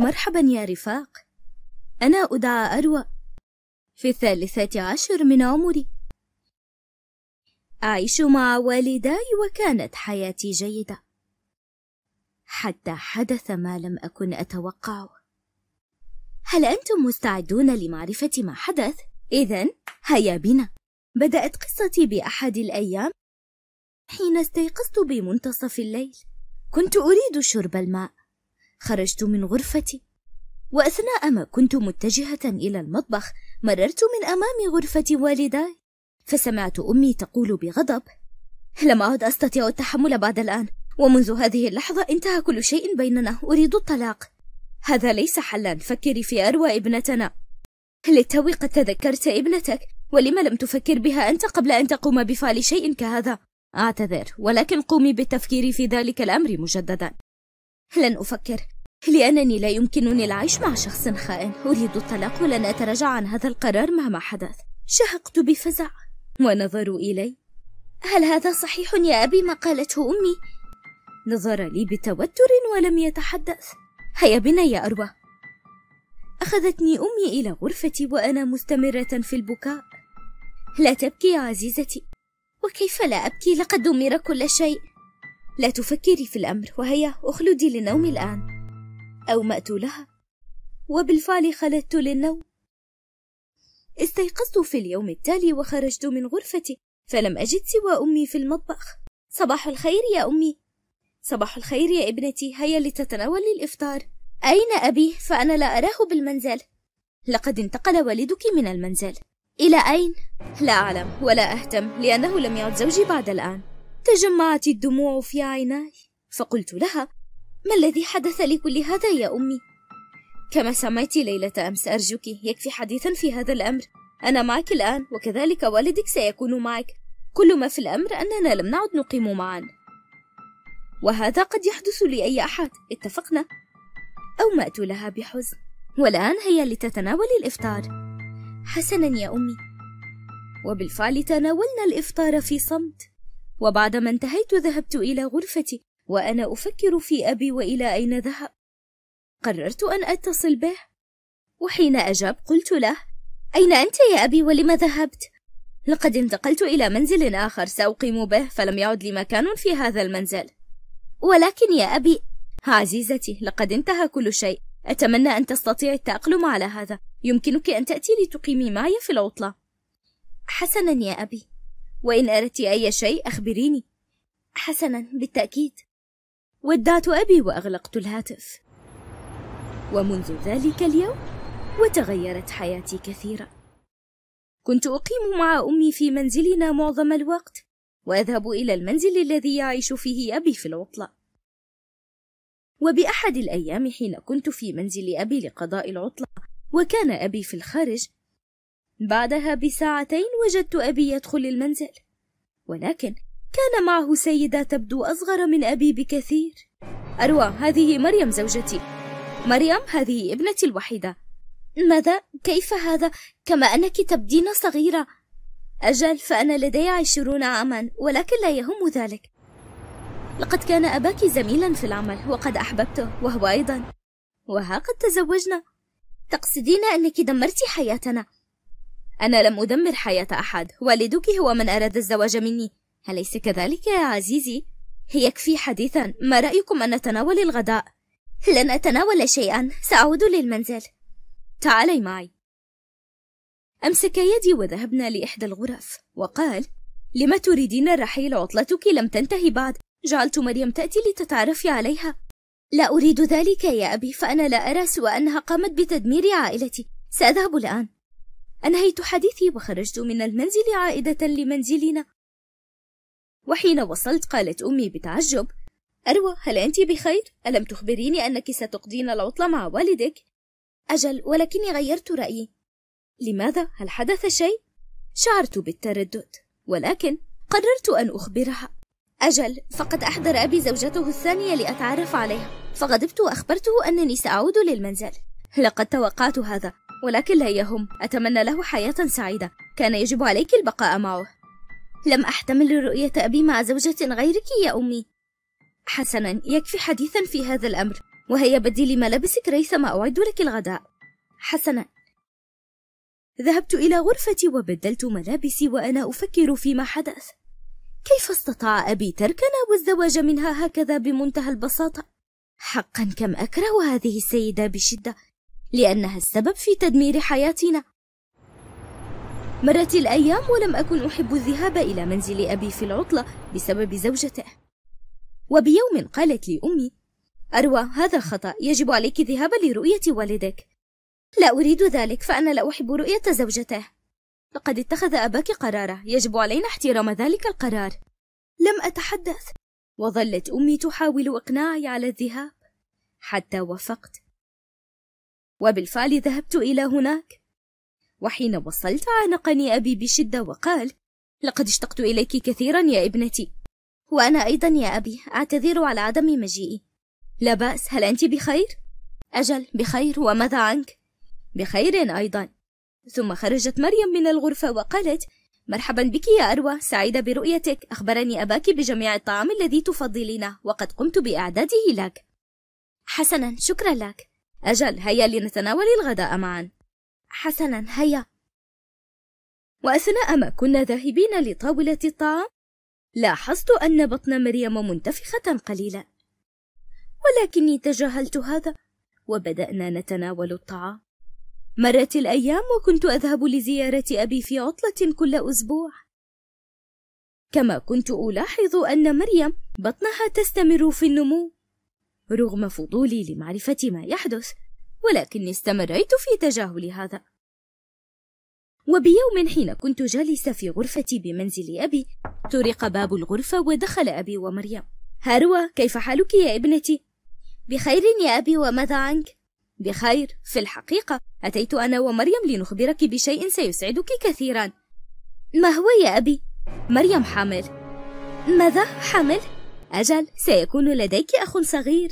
مرحبا يا رفاق أنا أدعى أروى في الثالثة عشر من عمري أعيش مع والداي وكانت حياتي جيدة حتى حدث ما لم أكن أتوقعه هل أنتم مستعدون لمعرفة ما حدث؟ إذا هيا بنا بدأت قصتي بأحد الأيام حين استيقظت بمنتصف الليل كنت أريد شرب الماء خرجت من غرفتي وأثناء ما كنت متجهة إلى المطبخ مررت من أمام غرفة والداي فسمعت أمي تقول بغضب لم أعد أستطيع التحمل بعد الآن ومنذ هذه اللحظة انتهى كل شيء بيننا أريد الطلاق هذا ليس حلا فكري في أروى ابنتنا للتو قد تذكرت ابنتك ولم لم تفكر بها أنت قبل أن تقوم بفعل شيء كهذا أعتذر ولكن قومي بالتفكير في ذلك الأمر مجددا لن أفكر لأنني لا يمكنني العيش مع شخص خائن أريد الطلاق ولن أتراجع عن هذا القرار مهما حدث شهقت بفزع ونظروا إلي هل هذا صحيح يا أبي ما قالته أمي؟ نظر لي بتوتر ولم يتحدث هيا بنا يا أروى أخذتني أمي إلى غرفتي وأنا مستمرة في البكاء لا تبكي يا عزيزتي وكيف لا أبكي لقد دمر كل شيء لا تفكري في الأمر وهيا أخلدي للنوم الآن أومأت لها وبالفعل خلدت للنوم استيقظت في اليوم التالي وخرجت من غرفتي فلم أجد سوى أمي في المطبخ صباح الخير يا أمي صباح الخير يا ابنتي هيا لتتناولي الإفطار أين أبي فأنا لا أراه بالمنزل لقد انتقل والدك من المنزل إلى أين؟ لا أعلم ولا أهتم لأنه لم يعد زوجي بعد الآن تجمعت الدموع في عيناي فقلت لها ما الذي حدث لكل هذا يا أمي؟ كما سمعت ليلة أمس أرجوك يكفي حديثا في هذا الأمر أنا معك الآن وكذلك والدك سيكون معك كل ما في الأمر أننا لم نعد نقيم معا وهذا قد يحدث لأي أحد اتفقنا أومأت لها بحزن والآن هيا لتتناول الإفطار حسنا يا أمي وبالفعل تناولنا الإفطار في صمت وبعدما انتهيت ذهبت إلى غرفتي وأنا أفكر في أبي وإلى أين ذهب قررت أن أتصل به وحين أجاب قلت له أين أنت يا أبي ولم ذهبت؟ لقد انتقلت إلى منزل آخر سأقيم به فلم يعد لي مكان في هذا المنزل ولكن يا أبي عزيزتي لقد انتهى كل شيء أتمنى أن تستطيع التأقلم على هذا يمكنك أن تأتي لتقيمي معي في العطلة حسنا يا أبي وإن أردت أي شيء أخبريني حسنا بالتأكيد ودعت أبي وأغلقت الهاتف ومنذ ذلك اليوم وتغيرت حياتي كثيرا كنت أقيم مع أمي في منزلنا معظم الوقت وأذهب إلى المنزل الذي يعيش فيه أبي في العطلة وبأحد الأيام حين كنت في منزل أبي لقضاء العطلة وكان أبي في الخارج بعدها بساعتين وجدت أبي يدخل المنزل ولكن كان معه سيدة تبدو أصغر من أبي بكثير أروى هذه مريم زوجتي مريم هذه ابنتي الوحيدة ماذا؟ كيف هذا؟ كما أنك تبدين صغيرة أجل فأنا لدي عشرون عاما ولكن لا يهم ذلك لقد كان أباك زميلا في العمل وقد أحببته وهو أيضا وها قد تزوجنا تقصدين أنك دمرت حياتنا أنا لم أدمر حياة أحد والدك هو من أراد الزواج مني أليس كذلك يا عزيزي؟ يكفي حديثا ما رأيكم أن نتناول الغداء؟ لن أتناول شيئا سأعود للمنزل تعالي معي أمسك يدي وذهبنا لإحدى الغرف وقال لما تريدين الرحيل عطلتك لم تنتهي بعد جعلت مريم تأتي لتتعرفي عليها لا أريد ذلك يا أبي فأنا لا أرى سوى أنها قامت بتدمير عائلتي سأذهب الآن أنهيت حديثي وخرجت من المنزل عائدة لمنزلنا وحين وصلت قالت أمي بتعجب أروى هل أنت بخير؟ ألم تخبريني أنك ستقضين العطلة مع والدك؟ أجل ولكني غيرت رأيي لماذا؟ هل حدث شيء؟ شعرت بالتردد ولكن قررت أن أخبرها أجل فقد أحضر أبي زوجته الثانية لأتعرف عليها فغضبت وأخبرته أنني سأعود للمنزل لقد توقعت هذا ولكن لا يهم أتمنى له حياة سعيدة كان يجب عليك البقاء معه لم أحتمل رؤية أبي مع زوجة غيرك يا أمي حسنا يكفي حديثا في هذا الأمر وهي بديل ملابسك ريثما أعد لك الغداء حسنا ذهبت إلى غرفتي وبدلت ملابسي وأنا أفكر فيما حدث كيف استطاع أبي تركنا والزواج منها هكذا بمنتهى البساطة؟ حقا كم أكره هذه السيدة بشدة لأنها السبب في تدمير حياتنا مرت الأيام ولم أكن أحب الذهاب إلى منزل أبي في العطلة بسبب زوجته وبيوم قالت لي أمي أروى هذا خطأ يجب عليك الذهاب لرؤية والدك لا أريد ذلك فأنا لا أحب رؤية زوجته لقد اتخذ أباك قراره يجب علينا احترام ذلك القرار لم أتحدث وظلت أمي تحاول إقناعي على الذهاب حتى وافقت وبالفعل ذهبت إلى هناك وحين وصلت عانقني أبي بشدة وقال لقد اشتقت إليك كثيرا يا ابنتي وأنا أيضا يا أبي أعتذر على عدم مجيئي لا بأس هل أنت بخير؟ أجل بخير وماذا عنك؟ بخير أيضا ثم خرجت مريم من الغرفة وقالت مرحبا بك يا أروى سعيدة برؤيتك أخبرني أباك بجميع الطعام الذي تفضلينه وقد قمت بإعداده لك حسنا شكرا لك أجل هيا لنتناول الغداء معا حسنا هيا وأثناء ما كنا ذاهبين لطاولة الطعام لاحظت أن بطن مريم منتفخة قليلا ولكني تجاهلت هذا وبدأنا نتناول الطعام مرت الأيام وكنت أذهب لزيارة أبي في عطلة كل أسبوع كما كنت ألاحظ أن مريم بطنها تستمر في النمو رغم فضولي لمعرفة ما يحدث ولكني استمريت في تجاهل هذا وبيوم حين كنت جالسة في غرفتي بمنزل أبي طرق باب الغرفة ودخل أبي ومريم هروى كيف حالك يا ابنتي؟ بخير يا أبي وماذا عنك؟ بخير في الحقيقة أتيت أنا ومريم لنخبرك بشيء سيسعدك كثيرا ما هو يا أبي؟ مريم حامل ماذا حامل؟ أجل سيكون لديك أخ صغير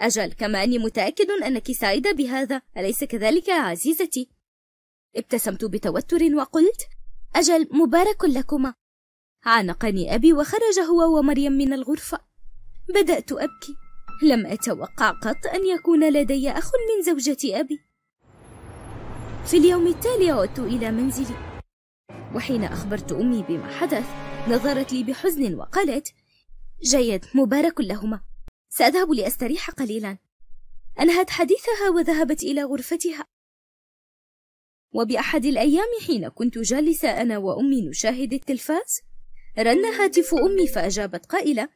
أجل كما أني متأكد أنك سعيدة بهذا أليس كذلك يا عزيزتي؟ ابتسمت بتوتر وقلت أجل مبارك لكما عانقني أبي وخرج هو ومريم من الغرفة بدأت أبكي لم أتوقع قط أن يكون لدي أخ من زوجة أبي في اليوم التالي عدت إلى منزلي وحين أخبرت أمي بما حدث نظرت لي بحزن وقالت جيد مبارك لهما سأذهب لأستريح قليلا أنهت حديثها وذهبت إلى غرفتها وبأحد الأيام حين كنت جالسة أنا وأمي نشاهد التلفاز رن هاتف أمي فأجابت قائلة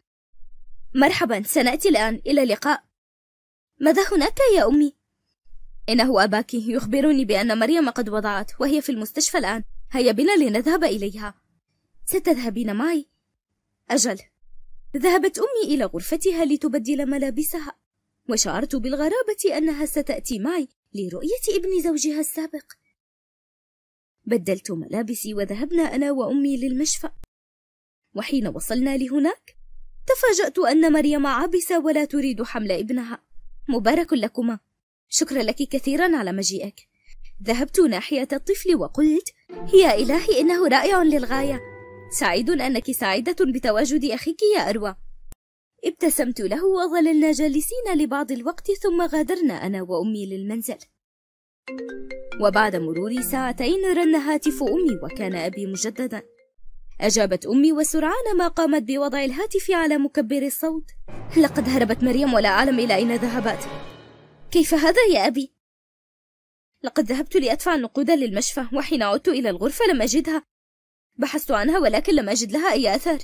مرحبا سنأتي الآن إلى اللقاء ماذا هناك يا أمي؟ إنه أباك يخبرني بأن مريم قد وضعت وهي في المستشفى الآن هيا بنا لنذهب إليها ستذهبين معي أجل ذهبت أمي إلى غرفتها لتبدل ملابسها وشعرت بالغرابة أنها ستأتي معي لرؤية ابن زوجها السابق بدلت ملابسي وذهبنا أنا وأمي للمشفى وحين وصلنا لهناك تفاجأت أن مريم عابسة ولا تريد حمل ابنها مبارك لكما شكرا لك كثيرا على مجيئك ذهبت ناحية الطفل وقلت يا إلهي إنه رائع للغاية سعيد أنك سعيدة بتواجد أخيك يا أروى ابتسمت له وظللنا جالسين لبعض الوقت ثم غادرنا أنا وأمي للمنزل وبعد مرور ساعتين رن هاتف أمي وكان أبي مجددا أجابت أمي وسرعان ما قامت بوضع الهاتف على مكبر الصوت لقد هربت مريم ولا أعلم إلى أين ذهبت كيف هذا يا أبي؟ لقد ذهبت لأدفع النقود للمشفى وحين عدت إلى الغرفة لم أجدها بحثت عنها ولكن لم أجد لها أي أثر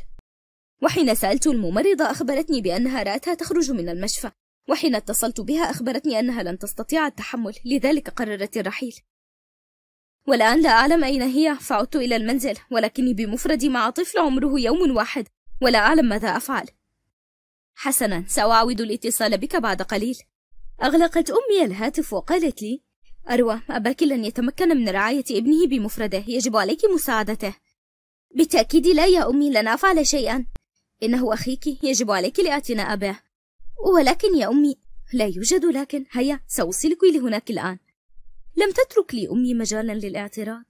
وحين سألت الممرضة أخبرتني بأنها رأتها تخرج من المشفى وحين اتصلت بها أخبرتني أنها لن تستطيع التحمل لذلك قررت الرحيل والآن لا أعلم أين هي فعدت إلى المنزل ولكني بمفردي مع طفل عمره يوم واحد ولا أعلم ماذا أفعل حسنا سأعاود الاتصال بك بعد قليل أغلقت أمي الهاتف وقالت لي أروى أباك لن يتمكن من رعاية ابنه بمفرده يجب عليك مساعدته بالتأكيد لا يا أمي لن أفعل شيئا إنه أخيك يجب عليك الاعتناء به ولكن يا أمي لا يوجد لكن هيا سأوصلك لهناك الآن لم تترك لي أمي مجالا للاعتراض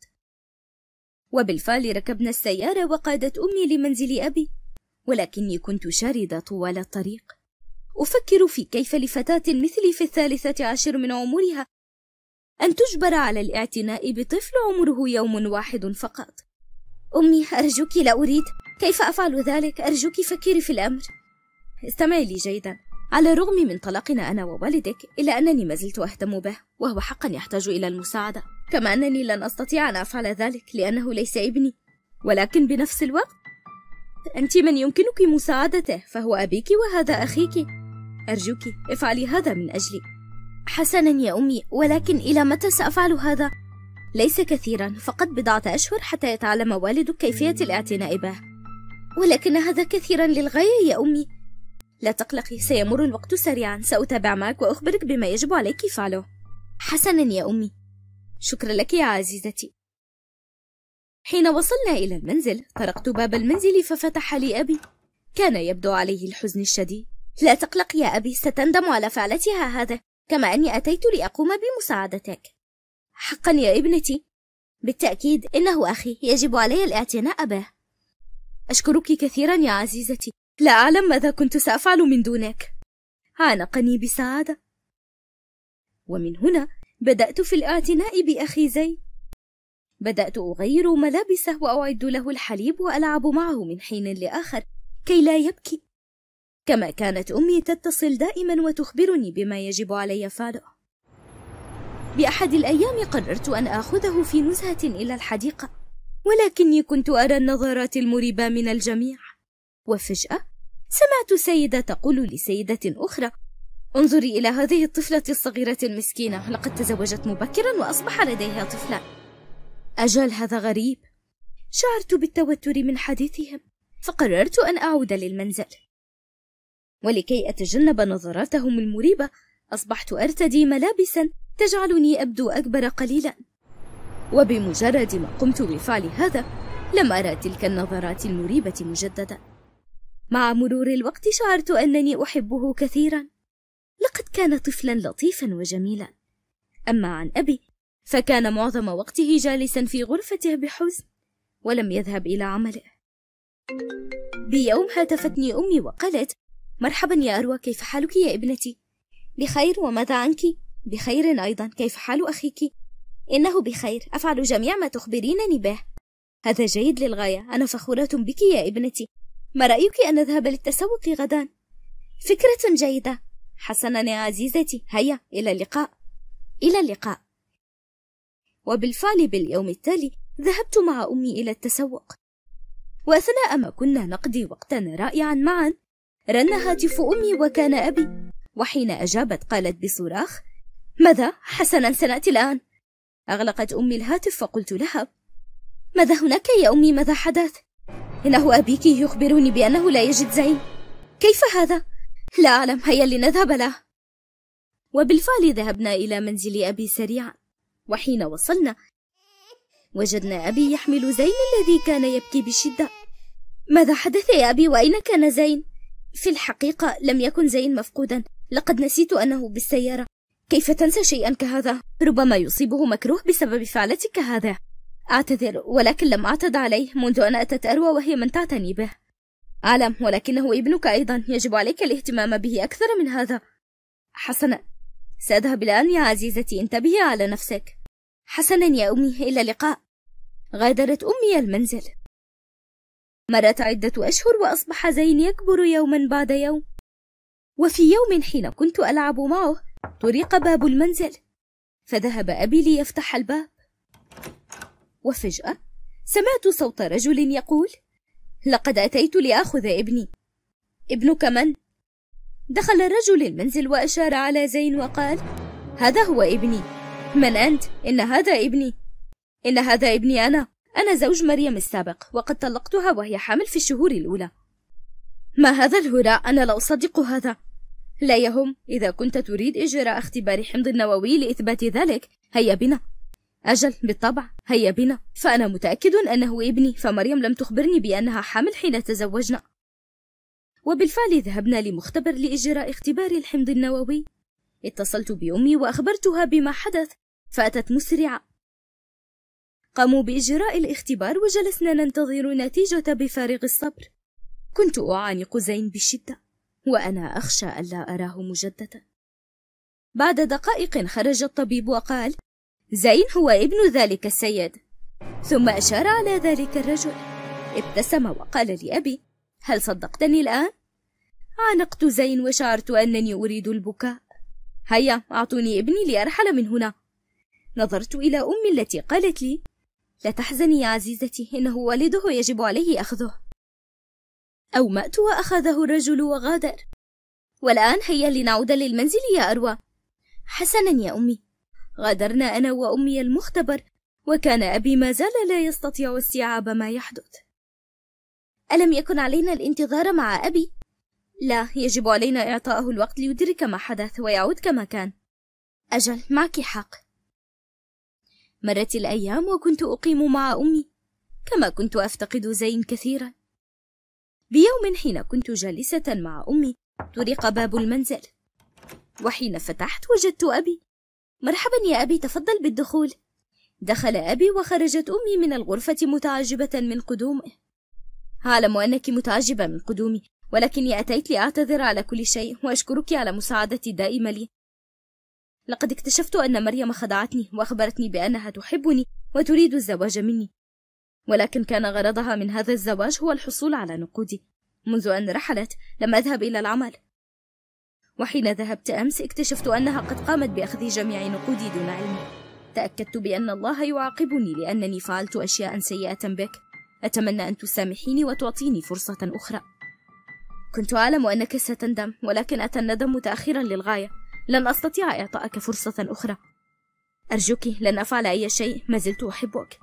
وبالفعل ركبنا السيارة وقادت أمي لمنزل أبي ولكني كنت شاردة طوال الطريق أفكر في كيف لفتاة مثلي في الثالثة عشر من عمرها أن تجبر على الاعتناء بطفل عمره يوم واحد فقط أمي أرجوك لا أريد كيف أفعل ذلك أرجوك فكري في الأمر استمعي لي جيدا على الرغم من طلاقنا أنا ووالدك إلا أنني ما زلت أهتم به وهو حقا يحتاج إلى المساعدة كما أنني لن أستطيع أن أفعل ذلك لأنه ليس ابني ولكن بنفس الوقت أنت من يمكنك مساعدته فهو أبيك وهذا أخيك أرجوك افعلي هذا من أجلي حسنا يا أمي ولكن إلى متى سأفعل هذا؟ ليس كثيرا فقط بضعة أشهر حتى يتعلم والدك كيفية الاعتناء به ولكن هذا كثيرا للغاية يا أمي لا تقلقي سيمر الوقت سريعا سأتابع معك وأخبرك بما يجب عليك فعله حسنا يا أمي شكرا لك يا عزيزتي حين وصلنا إلى المنزل طرقت باب المنزل ففتح لي أبي كان يبدو عليه الحزن الشديد لا تقلق يا أبي ستندم على فعلتها هذا كما أني أتيت لأقوم بمساعدتك حقا يا ابنتي بالتأكيد إنه أخي يجب علي الاعتناء به أشكرك كثيرا يا عزيزتي لا أعلم ماذا كنت سأفعل من دونك عانقني بسعادة ومن هنا بدأت في الاعتناء بأخي زي بدأت أغير ملابسه وأعد له الحليب وألعب معه من حين لآخر كي لا يبكي كما كانت أمي تتصل دائما وتخبرني بما يجب علي فعله بأحد الأيام قررت أن آخذه في نزهة إلى الحديقة ولكني كنت أرى النظرات المريبة من الجميع وفجأة سمعت سيدة تقول لسيدة أخرى انظري إلى هذه الطفلة الصغيرة المسكينة لقد تزوجت مبكرا وأصبح لديها طفلان أجل هذا غريب شعرت بالتوتر من حديثهم فقررت أن أعود للمنزل ولكي أتجنب نظراتهم المريبة أصبحت أرتدي ملابسا تجعلني أبدو أكبر قليلا وبمجرد ما قمت بفعل هذا لم أرى تلك النظرات المريبة مجددا مع مرور الوقت شعرت أنني أحبه كثيرا لقد كان طفلا لطيفا وجميلا أما عن أبي فكان معظم وقته جالسا في غرفته بحزن ولم يذهب إلى عمله بيوم هاتفتني أمي وقالت مرحبا يا أروى كيف حالك يا ابنتي بخير وماذا عنك بخير أيضا كيف حال أخيك؟ إنه بخير أفعل جميع ما تخبرينني به هذا جيد للغاية أنا فخورة بك يا ابنتي ما رأيك أن نذهب للتسوق غدا؟ فكرة جيدة حسنا يا عزيزتي هيا إلى اللقاء إلى اللقاء وبالفعل باليوم التالي ذهبت مع أمي إلى التسوق وأثناء ما كنا نقضي وقتا رائعا معا رن هاتف أمي وكان أبي وحين أجابت قالت بصراخ ماذا؟ حسنا سنأتي الآن أغلقت أمي الهاتف فقلت لها ماذا هناك يا أمي ماذا حدث؟ إنه أبيك يخبرني بأنه لا يجد زين كيف هذا؟ لا أعلم هيا لنذهب له وبالفعل ذهبنا إلى منزل أبي سريعا وحين وصلنا وجدنا أبي يحمل زين الذي كان يبكي بشدة ماذا حدث يا أبي وأين كان زين؟ في الحقيقة لم يكن زين مفقودا لقد نسيت أنه بالسيارة كيف تنسى شيئا كهذا؟ ربما يصيبه مكروه بسبب فعلتك هذا أعتذر ولكن لم أعتد عليه منذ أن أتت أروى وهي من تعتني به أعلم ولكنه ابنك أيضا يجب عليك الاهتمام به أكثر من هذا حسنا سأذهب الآن يا عزيزتي انتبهي على نفسك حسنا يا أمي إلى اللقاء غادرت أمي المنزل مرت عدة أشهر وأصبح زين يكبر يوما بعد يوم وفي يوم حين كنت ألعب معه طرق باب المنزل فذهب أبي ليفتح الباب وفجأة سمعت صوت رجل يقول لقد أتيت لآخذ ابني ابنك من؟ دخل الرجل المنزل وأشار على زين وقال هذا هو ابني من أنت؟ إن هذا ابني إن هذا ابني أنا أنا زوج مريم السابق وقد طلقتها وهي حامل في الشهور الأولى ما هذا الهراء أنا لا أصدق هذا لا يهم إذا كنت تريد إجراء اختبار حمض نووي لإثبات ذلك هيا بنا أجل بالطبع هيا بنا فأنا متأكد أنه ابني فمريم لم تخبرني بأنها حامل حين تزوجنا وبالفعل ذهبنا لمختبر لإجراء اختبار الحمض النووي اتصلت بأمي وأخبرتها بما حدث فأتت مسرعة قاموا بإجراء الاختبار وجلسنا ننتظر نتيجة بفارغ الصبر كنت أعانق زين بشدة وأنا أخشى ألا أراه مجددا بعد دقائق خرج الطبيب وقال زين هو ابن ذلك السيد ثم أشار على ذلك الرجل ابتسم وقال لأبي هل صدقتني الآن؟ عانقت زين وشعرت أنني أريد البكاء هيا أعطوني ابني لأرحل من هنا نظرت إلى أمي التي قالت لي لا تحزني يا عزيزتي إنه والده يجب عليه أخذه أو مات وأخذه الرجل وغادر والآن هيا لنعود للمنزل يا أروى حسنا يا أمي غادرنا أنا وأمي المختبر وكان أبي ما زال لا يستطيع استيعاب ما يحدث ألم يكن علينا الانتظار مع أبي؟ لا يجب علينا إعطاءه الوقت ليدرك ما حدث ويعود كما كان أجل معك حق مرت الأيام وكنت أقيم مع أمي كما كنت أفتقد زين كثيرا بيوم حين كنت جالسة مع أمي طرق باب المنزل وحين فتحت وجدت أبي مرحبا يا أبي تفضل بالدخول دخل أبي وخرجت أمي من الغرفة متعجبة من قدومه أعلم أنك متعجبة من قدومي ولكني أتيت لأعتذر على كل شيء وأشكرك على مساعدتي الدائمة لي لقد اكتشفت أن مريم خدعتني وأخبرتني بأنها تحبني وتريد الزواج مني ولكن كان غرضها من هذا الزواج هو الحصول على نقودي منذ أن رحلت لم أذهب إلى العمل وحين ذهبت أمس اكتشفت أنها قد قامت بأخذ جميع نقودي دون علمي تأكدت بأن الله يعاقبني لأنني فعلت أشياء سيئة بك أتمنى أن تسامحيني وتعطيني فرصة أخرى كنت أعلم أنك ستندم ولكن أتى الندم متأخرا للغاية لن أستطيع إعطائك فرصة أخرى أرجوك لن أفعل أي شيء ما زلت أحبك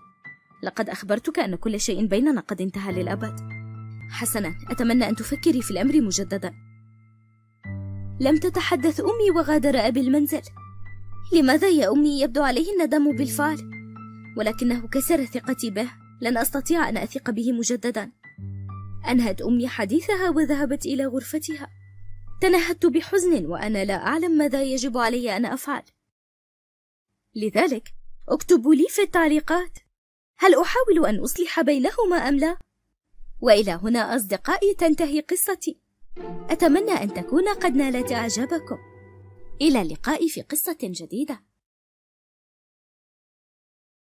لقد أخبرتك أن كل شيء بيننا قد انتهى للأبد حسنا أتمنى أن تفكري في الأمر مجددا لم تتحدث أمي وغادر أبي المنزل لماذا يا أمي يبدو عليه الندم بالفعل ولكنه كسر ثقتي به لن أستطيع أن أثق به مجددا أنهت أمي حديثها وذهبت إلى غرفتها تنهدت بحزن وأنا لا أعلم ماذا يجب علي أن أفعل لذلك اكتبوا لي في التعليقات هل أحاول أن أصلح بينهما أم لا؟ وإلى هنا أصدقائي تنتهي قصتي أتمنى أن تكون قد نالت إعجابكم إلى اللقاء في قصة جديدة